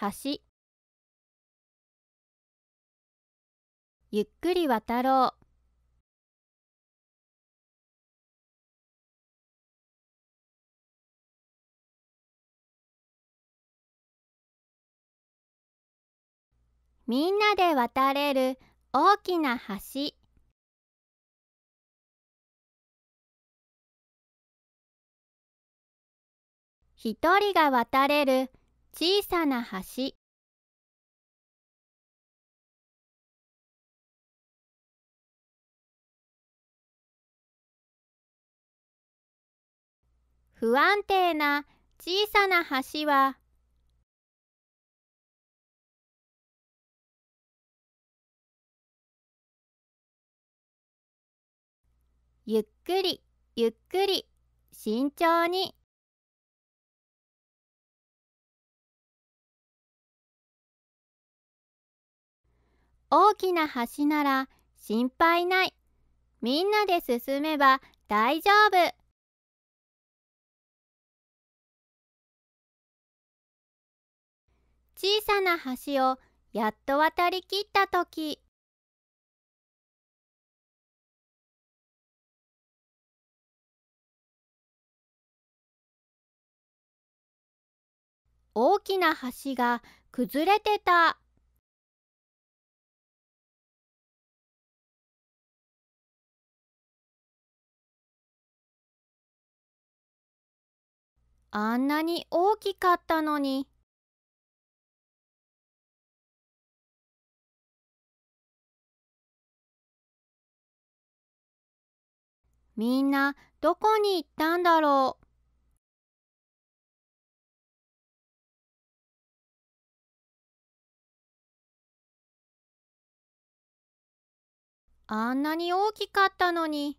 橋ゆっくり渡ろうみんなで渡れる大きな橋一人が渡れる小さな橋不安定な小さな橋はゆっくりゆっくり慎重に大きな橋なら心配ない。みんなで進めば大丈夫。小さな橋をやっと渡りきったとき。大きな橋が崩れてた。あんなに大きかったのに。みんなどこに行ったんだろうあんなに大きかったのに。